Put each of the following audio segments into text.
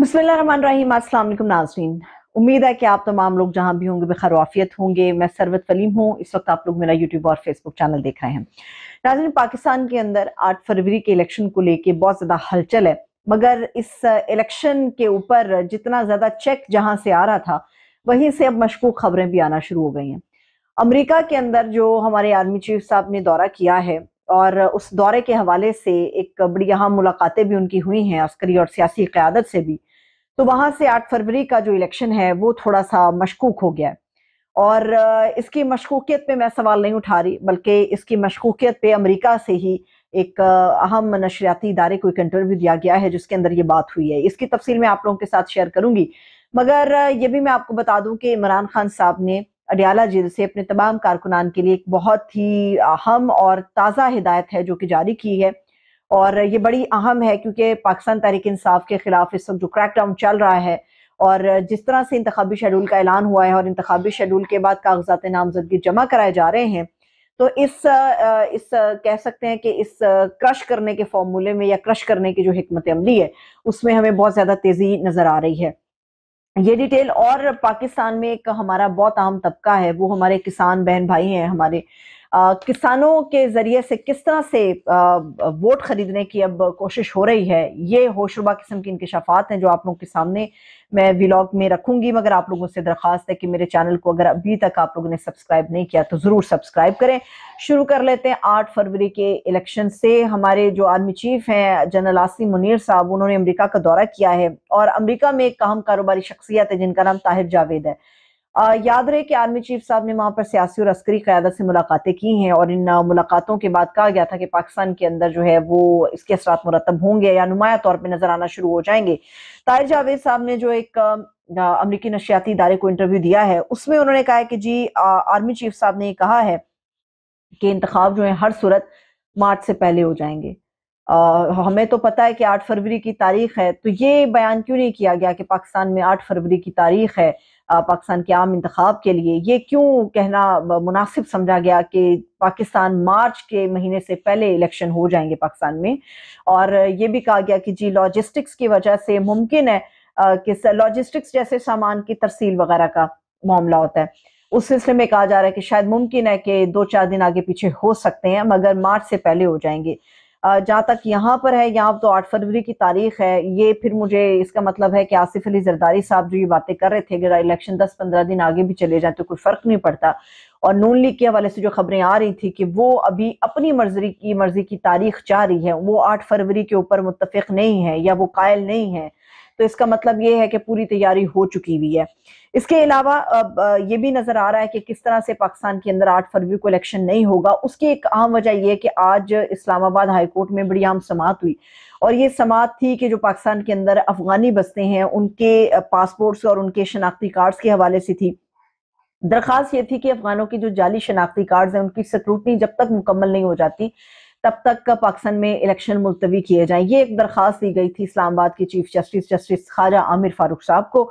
बसमिलकुम नाजरीन उम्मीद है कि आप तमाम लोग जहाँ भी होंगे बेखर वाफियत होंगे मैं सरवत वलीम हूँ इस वक्त आप लोग मेरा यूट्यूब और फेसबुक चैनल देख रहे हैं नाजरीन पाकिस्तान के अंदर आठ फरवरी के इलेक्शन को लेके बहुत ज़्यादा हलचल है मगर इस इलेक्शन uh, के ऊपर जितना ज़्यादा चेक जहाँ से आ रहा था वहीं से अब मशकूक खबरें भी आना शुरू हो गई हैं अमरीका के अंदर जो हमारे आर्मी चीफ साहब ने दौरा किया है और उस दौरे के हवाले से एक बड़ी अहम मुलाकातें भी उनकी हुई हैं अस्करी और सियासी क्यादत से भी तो वहां से 8 फरवरी का जो इलेक्शन है वो थोड़ा सा मशकूक हो गया है और इसकी मशकूकियत पे मैं सवाल नहीं उठा रही बल्कि इसकी मशकूकियत पे अमेरिका से ही एक अहम नशरियाती इदारे को एक इंटरव्यू दिया गया है जिसके अंदर ये बात हुई है इसकी तफसील मैं आप लोगों के साथ शेयर करूंगी मगर ये भी मैं आपको बता दूं कि इमरान खान साहब ने अडियाला जेल से अपने तमाम कारकुनान के लिए एक बहुत ही अहम और ताज़ा हिदायत है जो कि जारी की है और ये बड़ी अहम है क्योंकि पाकिस्तान तहरीक इंसाफ के खिलाफ इस वक्त जो क्रैकडाउन चल रहा है और जिस तरह से इंतबी शेड्यूल का ऐलान हुआ है और इंतबी शेड्यूल के बाद कागजात नामजदगी जमा कराए जा रहे हैं तो इस इस कह सकते हैं कि इस क्रश करने के फॉर्मूले में या क्रश करने की जो हमत अमली है उसमें हमें बहुत ज़्यादा तेज़ी नज़र आ रही है ये डिटेल और पाकिस्तान में एक हमारा बहुत आम तबका है वो हमारे किसान बहन भाई हैं हमारे किसानों के ज़रिए से किस तरह से आ, वोट ख़रीदने की अब कोशिश हो रही है ये होशरुबा किस्म की इंकशाफात हैं जो आप लोगों के सामने मैं व्लॉग में रखूंगी मगर आप लोगों से दरख्वास्त है कि मेरे चैनल को अगर अभी तक आप लोगों ने सब्सक्राइब नहीं किया तो ज़रूर सब्सक्राइब करें शुरू कर लेते हैं आठ फरवरी के इलेक्शन से हमारे जो आर्मी चीफ हैं जनरल आसिम मुनीर साहब उन्होंने अमरीका का दौरा किया है और अमरीका में एक अहम कारोबारी शख्सियत है जिनका नाम ताहिर जावेद है याद रहे कि आर्मी चीफ साहब ने वहां पर सियासी और अस्करी क्यादत से मुलाकातें की हैं और इन मुलाकातों के बाद कहा गया था कि पाकिस्तान के अंदर जो है वो इसके असरा मुरतब होंगे या नुमाया तौर पर नजर आना शुरू हो जाएंगे ताहिर जावेद साहब ने जो एक अमरीकी नशियाती इदारे को इंटरव्यू दिया है उसमें उन्होंने कहा है कि जी आर्मी चीफ साहब ने कहा है कि इंतखब जो है हर सूरत मार्च से पहले हो जाएंगे आ, हमें तो पता है कि आठ फरवरी की तारीख है तो ये बयान क्यों नहीं किया गया कि पाकिस्तान में आठ फरवरी की तारीख है पाकिस्तान के आम इंतखब के लिए ये क्यों कहना मुनासिब समझा गया कि पाकिस्तान मार्च के महीने से पहले इलेक्शन हो जाएंगे पाकिस्तान में और ये भी कहा गया कि जी लॉजिस्टिक्स की वजह से मुमकिन है कि लॉजिस्टिक्स जैसे सामान की तरसील वगैरह का मामला होता है उस सिलसिले में कहा जा रहा है कि शायद मुमकिन है कि दो चार दिन आगे पीछे हो सकते हैं मगर मार्च से पहले हो जाएंगे जहाँ तक यहाँ पर है यहाँ तो आठ फरवरी की तारीख है ये फिर मुझे इसका मतलब है कि आसिफ अली जरदारी साहब जो ये बातें कर रहे थे अगर इलेक्शन दस पंद्रह दिन आगे भी चले जाए तो कोई फर्क नहीं पड़ता और नून लीग के हवाले से जो खबरें आ रही थी कि वो अभी अपनी मर्जी की मर्जी की तारीख चाह रही है वो आठ फरवरी के ऊपर मुतफिक नहीं है या वो कायल नहीं है तो इसका मतलब ये है कि पूरी तैयारी हो चुकी हुई है इसके अलावा ये भी नजर आ रहा है कि किस तरह से पाकिस्तान के अंदर आठ फरवरी को इलेक्शन नहीं होगा उसकी एक अहम वजह यह है कि आज इस्लामाबाद हाईकोर्ट में बड़ी आम समात हुई और ये समात थी कि जो पाकिस्तान के अंदर अफगानी बसते हैं उनके पासपोर्ट्स और उनके शनाख्ती कार्ड्स के हवाले से थी दरखास्त ये थी कि अफगानों की जो जाली शनाख्ती कार्ड्स हैं उनकी स्क्रूटनी जब तक मुकम्मल नहीं हो जाती तब तक पाकिस्तान में इलेक्शन मुलतवी किए जाएं ये एक दरख्वास्त दी गई थी इस्लामाबाद के चीफ जस्टिस जस्टिस खाजा आमिर फारूक साहब को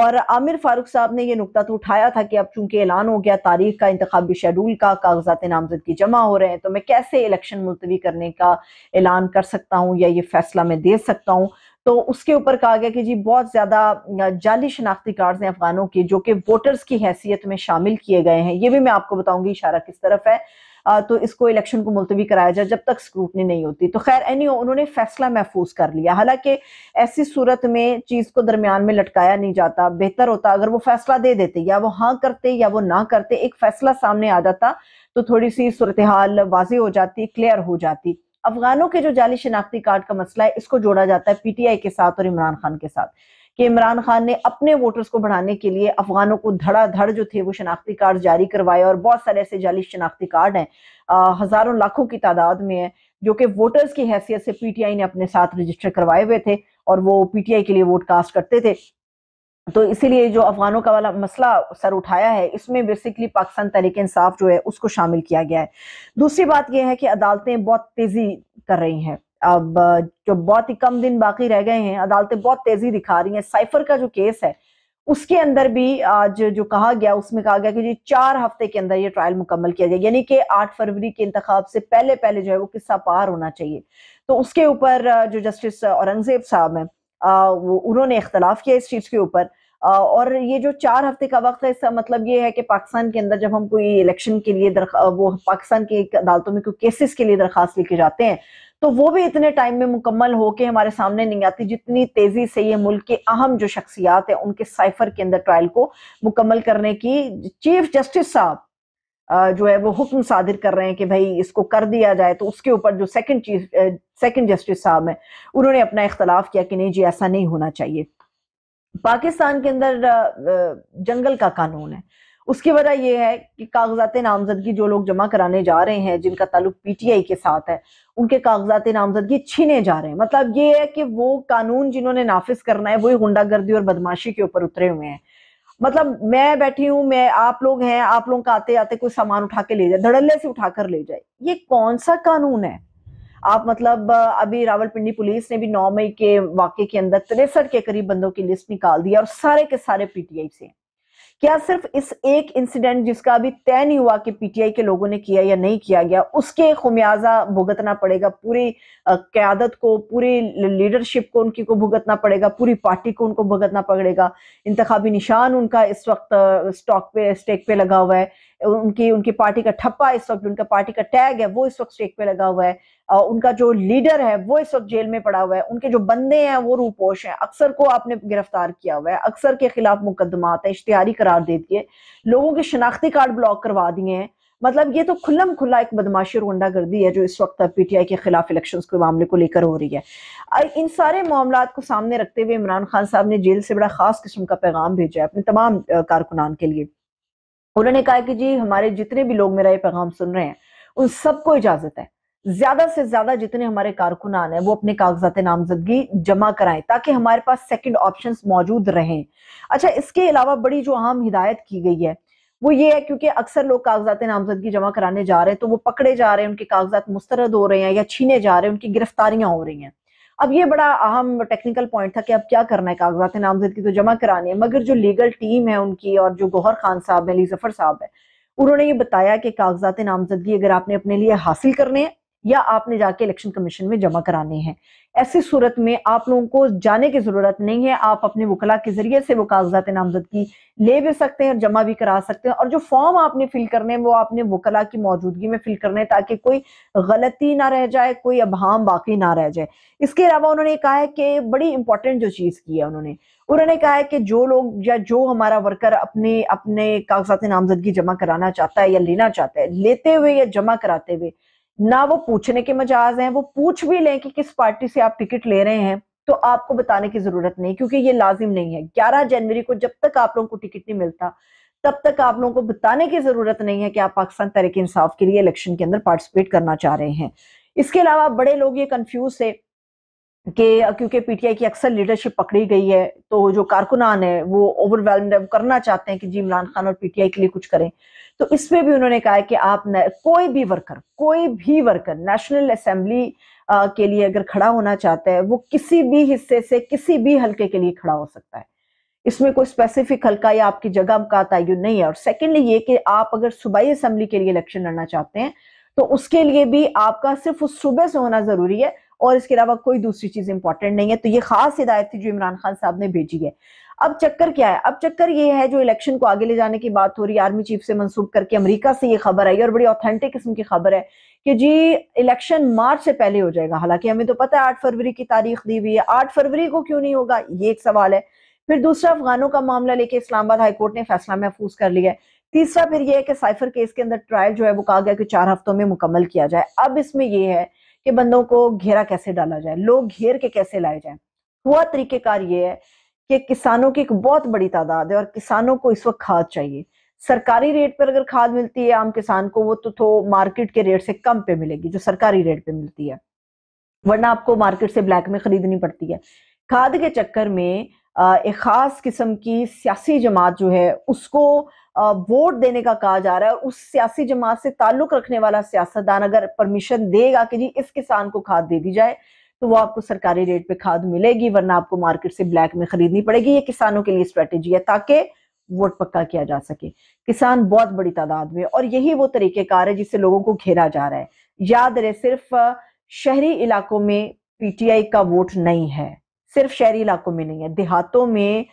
और आमिर फारूक साहब ने यह नुकता तो उठाया था कि अब चूंकि ऐलान हो गया तारीख का इंतबी शेड्यूल का कागजात नामजदगी जमा हो रहे हैं तो मैं कैसे इलेक्शन मुलतवी करने का ऐलान कर सकता हूँ या ये फैसला मैं दे सकता हूँ तो उसके ऊपर कहा गया कि जी बहुत ज़्यादा जाली शनाख्ती कार्ड हैं अफगानों के जो कि वोटर्स की हैसियत में शामिल किए गए हैं ये भी मैं आपको बताऊंगी इशारा किस तरफ है तो इसको इलेक्शन को मुलतवी कराया जाए जब तक स्क्रूटनी नहीं होती तो खैर एनी उन्होंने फैसला महफूज कर लिया हालांकि ऐसी सूरत में चीज को दरमियान में लटकाया नहीं जाता बेहतर होता अगर वो फैसला दे देते या वो हाँ करते या वो ना करते एक फैसला सामने आ जाता तो थोड़ी सी सूरत हाल वाजी हो जाती क्लियर हो जाती अफगानों के जो जाली शनाख्ती कार्ड का मसला है इसको जोड़ा जाता है पीटीआई के साथ और इमरान खान के साथ कि इमरान खान ने अपने वोटर्स को बढ़ाने के लिए अफगानों को धड़ाधड़ जो थे वो शनाख्ती कार्ड जारी करवाए और बहुत सारे ऐसे जाली शनाख्ती कार्ड हैं हजारों लाखों की तादाद में है जो कि वोटर्स की हैसियत से पीटीआई ने अपने साथ रजिस्टर करवाए हुए थे और वो पीटीआई के लिए वोट कास्ट करते थे तो इसीलिए जो अफगानों का वाला मसला सर उठाया है इसमें बेसिकली पाकिस्तान तरीके इंसाफ जो है उसको शामिल किया गया है दूसरी बात यह है कि अदालतें बहुत तेजी कर रही हैं अब जो बहुत ही कम दिन बाकी रह गए हैं अदालतें बहुत तेजी दिखा रही हैं साइफर का जो केस है उसके अंदर भी आज जो कहा गया उसमें कहा गया कि जी चार हफ्ते के अंदर ये ट्रायल मुकम्मल किया जाए यानी कि आठ फरवरी के इंतखाब से पहले पहले जो है वो किस्सा पार होना चाहिए तो उसके ऊपर जो जस्टिस औरंगजेब साहब हैं उन्होंने इख्तलाफ किया इस चीज के ऊपर और ये जो चार हफ्ते का वक्त है इसका मतलब ये है कि पाकिस्तान के अंदर जब हम कोई इलेक्शन के लिए वो पाकिस्तान की अदालतों में कोई केसेस के लिए दरखास्त लेके जाते हैं तो वो भी इतने टाइम में मुकम्मल होके हमारे सामने नहीं आती जितनी तेजी से ये मुल्क के अहम जो शख्सियात हैं उनके साइफर के अंदर ट्रायल को मुकम्मल करने की चीफ जस्टिस साहब जो है वो हुक्म सादिर कर रहे हैं कि भाई इसको कर दिया जाए तो उसके ऊपर जो सेकंड चीफ सेकंड जस्टिस साहब हैं उन्होंने अपना इख्तलाफ किया कि नहीं जी ऐसा नहीं होना चाहिए पाकिस्तान के अंदर जंगल का कानून है उसकी वजह यह है कि कागजात नामजदगी जो लोग जमा कराने जा रहे हैं जिनका ताल्लुक पीटीआई के साथ है उनके कागजात नामजदगी छीने जा रहे हैं मतलब ये है कि वो कानून जिन्होंने नाफिज करना है वही गुंडागर्दी और बदमाशी के ऊपर उतरे हुए हैं मतलब मैं बैठी हूं मैं आप लोग हैं आप लोग का आते आते कोई सामान उठा के ले जाए धड़ल्ले से उठाकर ले जाए ये कौन सा कानून है आप मतलब अभी रावलपिंडी पुलिस ने भी नौ मई के वाक्य के अंदर तिरसठ के करीब बंदों की लिस्ट निकाल दी और सारे के सारे पीटीआई से क्या सिर्फ इस एक इंसिडेंट जिसका अभी तय नहीं हुआ कि पीटीआई के लोगों ने किया या नहीं किया गया उसके खुमियाजा भुगतना पड़ेगा पूरी क्यादत को पूरी लीडरशिप को उनकी को भुगतना पड़ेगा पूरी पार्टी को उनको भुगतना पड़ेगा इंतबी निशान उनका इस वक्त स्टॉक पे स्टेक पे लगा हुआ है उनकी उनकी पार्टी का ठप्पा इस वक्त उनका पार्टी का टैग है वो इस वक्त स्टेक पे लगा हुआ है उनका जो लीडर है वो इस वक्त जेल में पड़ा हुआ है उनके जो बंदे हैं वो रूपोश हैं अक्सर को आपने गिरफ्तार किया हुआ है अक्सर के खिलाफ मुकदमात है इश्तिहारी करार दे दिए लोगों के शनाख्ती कार्ड ब्लॉक करवा दिए हैं मतलब ये तो खुल्लम खुला एक बदमाशी और गुंडागर्दी है जो इस वक्त पीटीआई के खिलाफ इलेक्शन के मामले को लेकर हो रही है इन सारे मामला को सामने रखते हुए इमरान खान साहब ने जेल से बड़ा खास किस्म का पैगाम भेजा है अपने तमाम कारकुनान के लिए उन्होंने कहा कि जी हमारे जितने भी लोग मेरा ये पैगाम सुन रहे हैं उन सबको इजाजत है ज्यादा से ज्यादा जितने हमारे कारकुनान हैं वो अपने कागजात नामजदगी जमा कराएं ताकि हमारे पास सेकंड ऑप्शंस मौजूद रहें अच्छा इसके अलावा बड़ी जो अहम हिदायत की गई है वो ये है क्योंकि अक्सर लोग कागजात नामजदगी जमा कराने जा रहे हैं तो वो पकड़े जा रहे हैं उनके कागजात मुस्तरद हो रहे हैं या छीने जा रहे हैं उनकी गिरफ्तारियां हो रही हैं अब ये बड़ा अहम टेक्निकल पॉइंट था कि अब क्या करना है कागजात नामजदगी तो जमा करानी है मगर जो लीगल टीम है उनकी और जो गौहर खान साहब है अली जफर साहब है उन्होंने ये बताया कि कागजात नामजदगी अगर आपने अपने लिए हासिल करने हैं या आपने जाके इलेक्शन कमीशन में जमा कराने हैं ऐसी सूरत में आप लोगों को जाने की जरूरत नहीं है आप अपने वकला के जरिए से वो कागजात नामजदगी ले भी सकते हैं और जमा भी करा सकते हैं और जो फॉर्म आपने फिल करने हैं वो आपने वकला की मौजूदगी में फिल करने हैं ताकि कोई गलती ना रह जाए कोई अभाम बाकी ना रह जाए इसके अलावा उन्होंने कहा है कि बड़ी इंपॉर्टेंट जो चीज़ की है उन्होंने उन्होंने कहा है कि जो लोग या जो हमारा वर्कर अपने अपने कागजात नामजदगी जमा कराना चाहता है या लेना चाहता है लेते हुए या जमा कराते हुए ना वो पूछने के मजाज हैं वो पूछ भी लें कि किस पार्टी से आप टिकट ले रहे हैं तो आपको बताने की जरूरत नहीं क्योंकि ये लाजिम नहीं है 11 जनवरी को जब तक आप लोगों को टिकट नहीं मिलता तब तक आप लोगों को बताने की जरूरत नहीं है कि आप पाकिस्तान तरीके इंसाफ के लिए इलेक्शन के अंदर पार्टिसिपेट करना चाह रहे हैं इसके अलावा बड़े लोग ये कंफ्यूज थे कि क्योंकि पीटीआई की अक्सर लीडरशिप पकड़ी गई है तो जो कारकुनान है वो ओवरवेलम करना चाहते हैं कि जी इमरान खान और पीटीआई के लिए कुछ करें तो इसमें भी उन्होंने कहा है कि आप कोई भी वर्कर कोई भी वर्कर नेशनल असेंबली के लिए अगर खड़ा होना चाहता है वो किसी भी हिस्से से किसी भी हल्के के लिए खड़ा हो सकता है इसमें कोई स्पेसिफिक हल्का या आपकी जगह का तयन नहीं है और सेकेंडली ये कि आप अगर सूबाई असम्बली के लिए इलेक्शन लड़ना चाहते हैं तो उसके लिए भी आपका सिर्फ उस सूबे से होना जरूरी है और इसके अलावा कोई दूसरी चीज इंपॉर्टेंट नहीं है तो ये खास हिदायत थी जो इमरान खान साहब ने भेजी है अब चक्कर क्या है अब चक्कर ये है जो इलेक्शन को आगे ले जाने की बात हो रही है आर्मी चीफ से मंसूब करके अमेरिका से ये खबर आई और बड़ी ऑथेंटिक किस्म की खबर है कि जी इलेक्शन मार्च से पहले हो जाएगा हालांकि हमें तो पता है आठ फरवरी की तारीख दी हुई है आठ फरवरी को क्यों नहीं होगा ये एक सवाल है फिर दूसरा अफगानों का मामला लेके इस्लामाबाद हाईकोर्ट ने फैसला महफूज कर लिया है तीसरा फिर यह है कि साइफर केस के अंदर ट्रायल जो है वो कहा गया कि चार हफ्तों में मुकम्मल किया जाए अब इसमें यह है कि बंदों को घेरा कैसे डाला जाए लोग घेर के कैसे लाए जाए हुआ तरीकेकार ये है कि किसानों की एक बहुत बड़ी तादाद है और किसानों को इस वक्त खाद चाहिए सरकारी रेट पर अगर खाद मिलती है आम किसान को वो तो, थो मार्केट के रेट से कम पे मिलेगी जो सरकारी रेट पे मिलती है वरना आपको मार्केट से ब्लैक में खरीदनी पड़ती है खाद के चक्कर में एक खास किस्म की सियासी जमात जो है उसको वोट देने का कहा जा रहा है और उस सियासी जमात से ताल्लुक रखने वाला सियासतदान अगर परमिशन देगा कि जी इस किसान को खाद दे दी जाए तो वो आपको सरकारी रेट पे खाद मिलेगी वरना आपको मार्केट से ब्लैक में खरीदनी पड़ेगी ये किसानों के लिए स्ट्रेटेजी है ताकि वोट पक्का किया जा सके किसान बहुत बड़ी तादाद में और यही वो तरीकेकार है जिससे लोगों को घेरा जा रहा है याद रहे सिर्फ शहरी इलाकों में पीटीआई का वोट नहीं है सिर्फ शहरी इलाकों में नहीं है देहातों में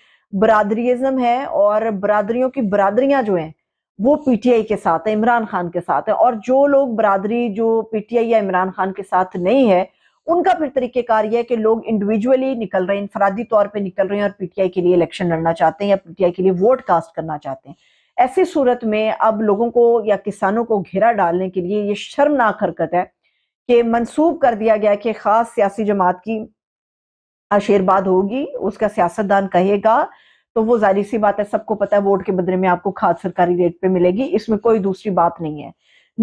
बरादरीज़म है और बरादरियों की बरादरियां जो हैं वो पीटीआई के साथ है इमरान खान के साथ है और जो लोग बरादरी जो पीटीआई या इमरान खान के साथ नहीं है उनका फिर तरीकेकार यह है कि लोग इंडिविजुअली निकल रहे हैं इनफरादी तौर पे निकल रहे हैं और पीटीआई के लिए इलेक्शन लड़ना चाहते हैं या पीटीआई के लिए वोट कास्ट करना चाहते हैं ऐसी सूरत में अब लोगों को या किसानों को घेरा डालने के लिए ये शर्मनाक हरकत है कि मंसूब कर दिया गया कि खास सियासी जमात की आशीर्वाद होगी उसका सियासतदान कहेगा तो वो जारी सी बात है सबको पता है वोट के बदले में आपको खाद सरकारी रेट पे मिलेगी इसमें कोई दूसरी बात नहीं है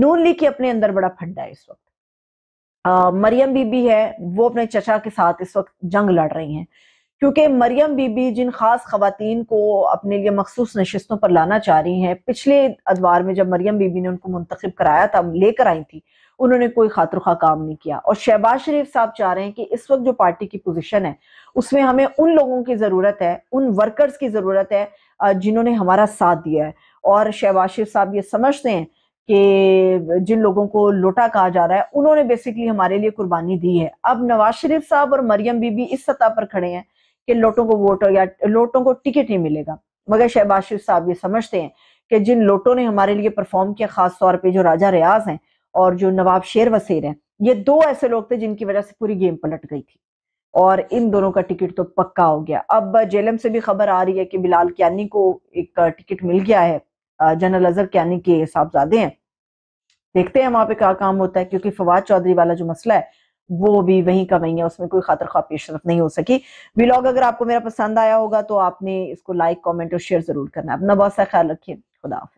नून लीग के अपने अंदर बड़ा फंडा है इस वक्त मरियम बीबी है वो अपने चचा के साथ इस वक्त जंग लड़ रही हैं क्योंकि मरियम बीबी जिन खास खातन को अपने लिए मखसूस नशस्तों पर लाना चाह रही हैं पिछले अदवार में जब मरियम बीबी ने उनको मुंतखब कराया था लेकर आई थी उन्होंने कोई खातर खा काम नहीं किया और शहबाज शरीफ साहब चाह रहे हैं कि इस वक्त जो पार्टी की पोजीशन है उसमें हमें उन लोगों की ज़रूरत है उन वर्कर्स की ज़रूरत है जिन्होंने हमारा साथ दिया है और शहबाज शरीफ साहब ये समझते हैं कि जिन लोगों को लोटा कहा जा रहा है उन्होंने बेसिकली हमारे लिए कुर्बानी दी है अब नवाज शरीफ साहब और मरियम बीबी इस सतह पर खड़े हैं कि लोटों को वोट या लोटों को टिकट नहीं मिलेगा मगर शहबाज शरीफ साहब ये समझते हैं कि जिन लोटों ने हमारे लिए परफॉर्म किया खास तौर पे जो राजा रियाज हैं और जो नवाब शेर वसीर हैं ये दो ऐसे लोग थे जिनकी वजह से पूरी गेम पलट गई थी और इन दोनों का टिकट तो पक्का हो गया अब जेलम से भी खबर आ रही है कि बिलाल क्यानी को एक टिकट मिल गया है जनरल अजहर क्यानी के साहबजादे हैं देखते हैं वहां पे क्या काम होता है क्योंकि फवाद चौधरी वाला जो मसला है वो भी वहीं का वहीं है उसमें कोई खातर खा पेशरफ नहीं हो सकी ब्लॉग अगर आपको मेरा पसंद आया होगा तो आपने इसको लाइक कमेंट और शेयर जरूर करना अपना बहुत सा ख्याल रखिए खुदा